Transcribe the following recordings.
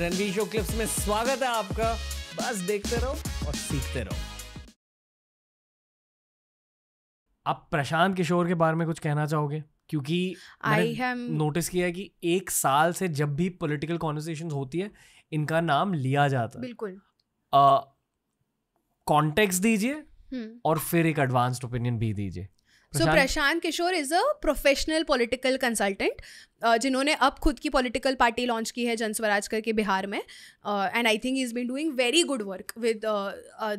Ranveer show clips में स्वागत है आपका बस देखते रहो और सीखते रहो आप प्रशांत किशोर के बारे में कुछ कहना चाहोगे क्योंकि आई हैव नोटिस किया कि एक साल से जब भी पॉलिटिकल कॉन्वर्सेशन होती है इनका नाम लिया जाता है बिल्कुल कॉन्टेक्स्ट दीजिए हम्म। और फिर एक एडवांस्ड ओपिनियन भी दीजिए so Prashant Kishor is a professional political consultant जिन्होंने अब खुद की पॉलिटिकल पार्टी लॉन्च की है जन स्वराज करके बिहार में and I think is been doing very good work with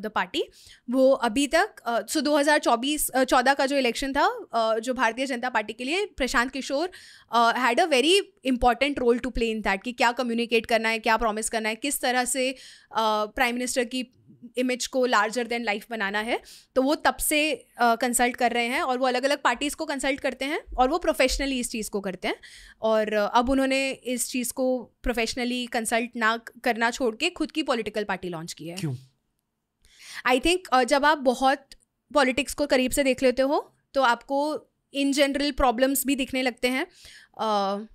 the party वो अभी तक सो uh, दो हज़ार चौबीस uh, चौदह का जो इलेक्शन था uh, जो भारतीय जनता पार्टी के लिए Prashant Kishor had a very important role to play in that कि क्या कम्युनिकेट करना है क्या प्रॉमिस करना है किस तरह से प्राइम uh, मिनिस्टर की इमेज को लार्जर देन लाइफ बनाना है तो वो तब से कंसल्ट uh, कर रहे हैं और वो अलग अलग पार्टीज़ को कंसल्ट करते हैं और वो प्रोफेशनली इस चीज़ को करते हैं और अब उन्होंने इस चीज़ को प्रोफेशनली कंसल्ट ना करना छोड़ के खुद की पॉलिटिकल पार्टी लॉन्च की है आई थिंक uh, जब आप बहुत पॉलिटिक्स को करीब से देख लेते हो तो आपको इन जनरल प्रॉब्लम्स भी दिखने लगते हैं uh,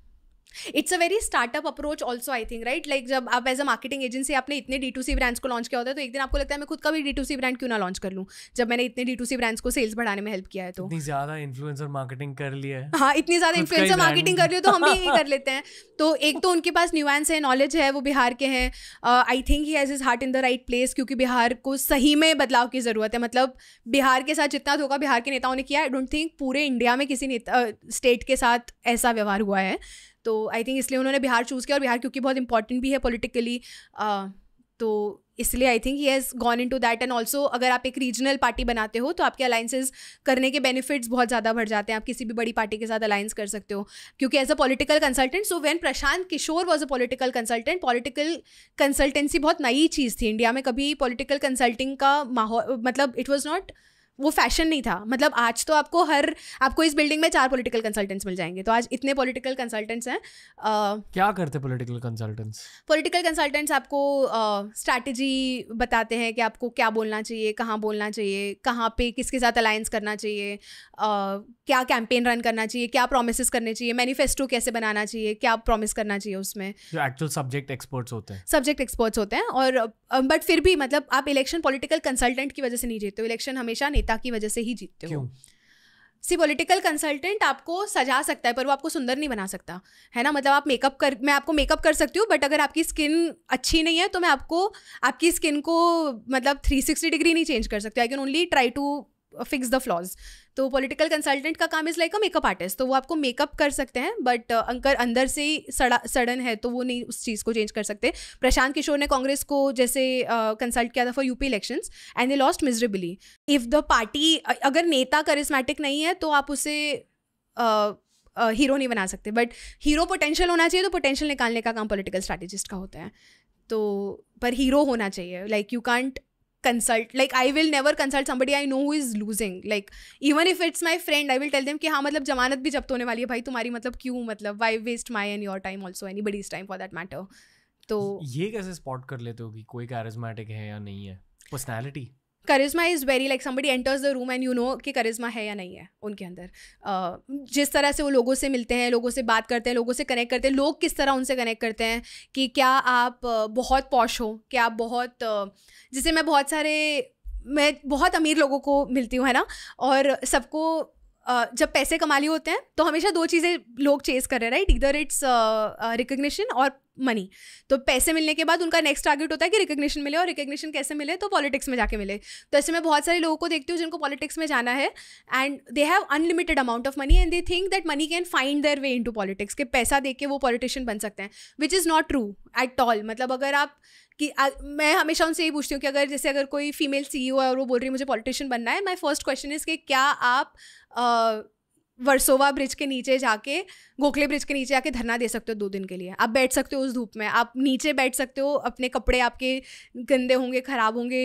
it's a very startup approach also I think right like जब आप एज अ मार्केटिंग एजेंसी आपने इतने डी टू सी ब्रांड्स को लॉन्च किया होता है तो एक दिन आपको लगता है मैं खुद का भी डी टू सी ब्रांड क्यों ना लॉन्च कर लूँ जब मैंने इतने डी टू सी ब्रांड्स को सेल्स बढ़ाने में हेल्प किया है तो इतनी ज्यादा इन्फ्लुएंसर मार्केटिंग कर लिया है हाँ इतनी ज्यादा इन्फ्लुएंसर मार्केटिंग कर लिया तो हम भी यही कर लेते हैं तो एक तो उनके पास न्यूएंस है नॉलेज है वो बिहार के हैं I think he has his heart in the right place क्योंकि बिहार को सही में बदलाव की जरूरत है मतलब बिहार के साथ जितना धोखा बिहार के नेताओं ने किया आई डोंट थिंक पूरे इंडिया में किसी नेता स्टेट के साथ ऐसा व्यवहार हुआ है तो आई थिंक इसलिए उन्होंने बिहार चूज़ किया और बिहार क्योंकि बहुत इंपॉर्टेंट भी है पोलिटिकली तो इसलिए I think he has gone into that and also अगर आप एक रीजनल पार्टी बनाते हो तो आपके अलायंसेज करने के बेनिफिट्स बहुत ज़्यादा बढ़ जाते हैं आप किसी भी बड़ी पार्टी के साथ अलायंस कर सकते हो क्योंकि as a political consultant so when Prashant Kishor was a political consultant political consultancy बहुत नई चीज़ थी इंडिया में कभी पॉलिटिकल कंसल्टिंग का माहौल मतलब इट वॉज नॉट वो फैशन नहीं था मतलब आज तो आपको हर आपको इस बिल्डिंग में चार पॉलिटिकल कंसल्टेंट्स मिल जाएंगे तो आज इतने पॉलिटिकल कंसल्टेंट्स हैं क्या करते पॉलिटिकल कंसल्टेंट्स पॉलिटिकल कंसल्टेंट्स आपको स्ट्रैटेजी बताते हैं कि आपको क्या बोलना चाहिए कहाँ बोलना चाहिए कहाँ पे किसके साथ अलायंस करना चाहिए क्या कैंपेन रन करना चाहिए क्या प्रोमिस करने चाहिए मैनिफेस्टो कैसे बनाना चाहिए क्या प्रोमिस करना चाहिए उसमें एक्चुअल सब्जेक्ट एक्सपर्ट्स होते हैं सब्जेक्ट एक्सपर्ट्स होते हैं और बट फिर भी मतलब आप इलेक्शन पॉलिटिकल कंसल्टेंट की वजह से नहीं जीतते हो इलेक्शन हमेशा नेता नेता की वजह से ही जीतते हो सी पॉलिटिकल कंसल्टेंट आपको सजा सकता है पर वो आपको सुंदर नहीं बना सकता है ना मतलब आप मेकअप कर मैं आपको मेकअप कर सकती हूँ बट अगर आपकी स्किन अच्छी नहीं है तो मैं आपको आपकी स्किन को मतलब 360 डिग्री नहीं चेंज कर सकती I can only try to fix the flaws तो पॉलिटिकल कंसल्टेंट का काम is like a makeup artist तो वो आपको मेकअप कर सकते हैं बट uh, अंकर अंदर से ही सड़ा सडन है तो वो नहीं उस चीज़ को चेंज कर सकते प्रशांत किशोर ने कांग्रेस को जैसे कंसल्ट uh, किया था for UP elections and they lost miserably if the party अगर नेता करिस्मेटिक नहीं है तो आप उसे uh, हीरो uh, नहीं बना सकते बट हीरो पोटेंशियल होना चाहिए तो पोटेंशियल निकालने का काम पॉलिटिकल स्ट्रैटेजिस्ट का होता है तो पर हीरो होना चाहिए like you can't consult like I will never consult somebody I know who is losing like even if it's my friend I will tell them कि हाँ मतलब जमानत भी जब्त होने वाली है भाई तुम्हारी मतलब क्यों मतलब why waste my and your time also anybody is time for that matter तो ये कैसे स्पॉट कर लेते हो कि कोई कैरिजमेटिक है या नहीं है personality charisma is very like somebody enters the room and you know कि करिश्मा है या नहीं है उनके अंदर uh, जिस तरह से वो लोगों से मिलते हैं लोगों से बात करते हैं लोगों से कनेक्ट करते हैं लोग किस तरह उनसे कनेक्ट करते हैं कि क्या आप बहुत पॉश हो क्या आप बहुत जैसे मैं बहुत सारे मैं बहुत अमीर लोगों को मिलती हूँ है ना और सबको जब पैसे कमा लिए होते हैं तो हमेशा दो चीज़ें लोग चेज कर रहे हैं राइट इधर इट्स रिकग्निशन और मनी तो पैसे मिलने के बाद उनका नेक्स्ट टारगेट होता है कि रिकग्निशन मिले और रिकग्निशन कैसे मिले तो पॉलिटिक्स में जाके मिले तो ऐसे मैं बहुत सारे लोगों को देखती हूँ जिनको पॉलिटिक्स में जाना है and they have unlimited amount of money and they think that money can find their way into politics के पैसा दे के वो पॉलिटिशियन बन सकते हैं which is not true at all मतलब अगर आप कि आ, मैं हमेशा उनसे यही पूछती हूँ कि अगर जैसे अगर कोई फीमेल सीईओ है और वो बोल रही है मुझे पॉलिटिशियन बनना है माय फर्स्ट क्वेश्चन इज़ कि क्या आप uh, वर्सोवा ब्रिज के नीचे जाके गोखले ब्रिज के नीचे जाके धरना दे सकते हो दो दिन के लिए आप बैठ सकते हो उस धूप में आप नीचे बैठ सकते हो अपने कपड़े आपके गंदे होंगे ख़राब होंगे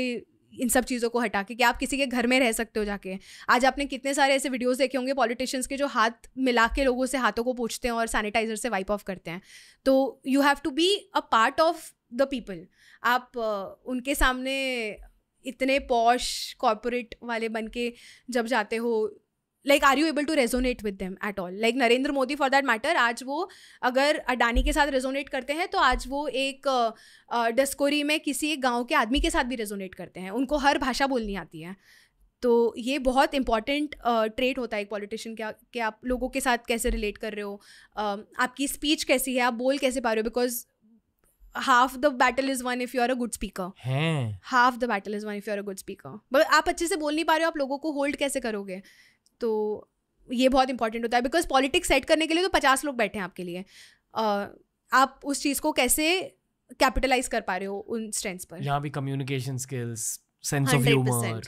इन सब चीज़ों को हटा के कि आप किसी के घर में रह सकते हो जाके आज आपने कितने सारे ऐसे वीडियोस देखे होंगे पॉलिटिशियंस के जो हाथ मिला के लोगों से हाथों को पूछते हैं और सैनिटाइजर से वाइप ऑफ करते हैं तो you have to be a part of the people आप उनके सामने इतने पॉश कॉरपोरेट वाले बन के जब जाते हो like are you able to resonate with them at all like Narendra Modi for that matter आज वो अगर अडानी के साथ रेजोनेट करते हैं तो आज वो एक डस्कोरी में किसी एक गाँव के आदमी के साथ भी रेजोनेट करते हैं उनको हर भाषा बोलनी आती है तो ये बहुत इंपॉर्टेंट ट्रेट होता है एक पॉलिटिशियन का कि आप लोगों के साथ कैसे रिलेट कर रहे हो आपकी स्पीच कैसी है आप बोल कैसे पा रहे हो because half the battle is won if you are a good speaker half the battle is won if you are a good speaker but आप अच्छे से बोल नहीं पा रहे हो आप लोगों को होल्ड कैसे करोगे तो ये बहुत इंपॉर्टेंट होता है बिकॉज पॉलिटिक्स सेट करने के लिए तो पचास लोग बैठे हैं आपके लिए uh, आप उस चीज़ को कैसे कैपिटलाइज कर पा रहे हो उन स्ट्रेंथ्स पर यहाँ भी communication skills sense of humour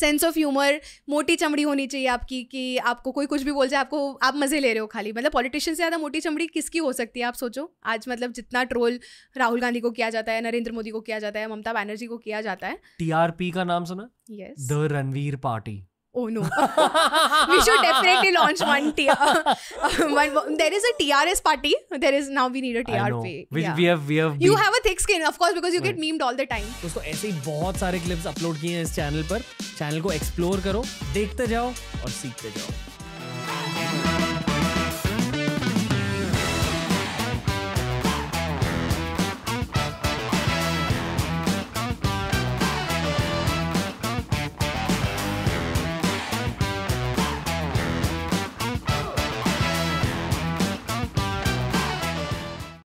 sense of humour मोटी चमड़ी होनी चाहिए आपकी कि आपको कोई कुछ भी बोल जाए आपको आप मज़े ले रहे हो खाली मतलब पॉलिटिशियन से ज़्यादा मोटी चमड़ी किसकी हो सकती है आप सोचो आज मतलब जितना ट्रोल राहुल गांधी को किया जाता है नरेंद्र मोदी को किया जाता है ममता बनर्जी को किया जाता है टीआरपी का नाम सुना yes the Ranveer party oh no we should definitely launch one tr one there is a trs party there is now we need a tr we, yeah. we have we have you been... have a thick skin of course because you right. get memed all the time दोस्तों aise hi bahut sare clips upload kiye hain is channel par channel ko explore karo dekhte jao aur seekhte jao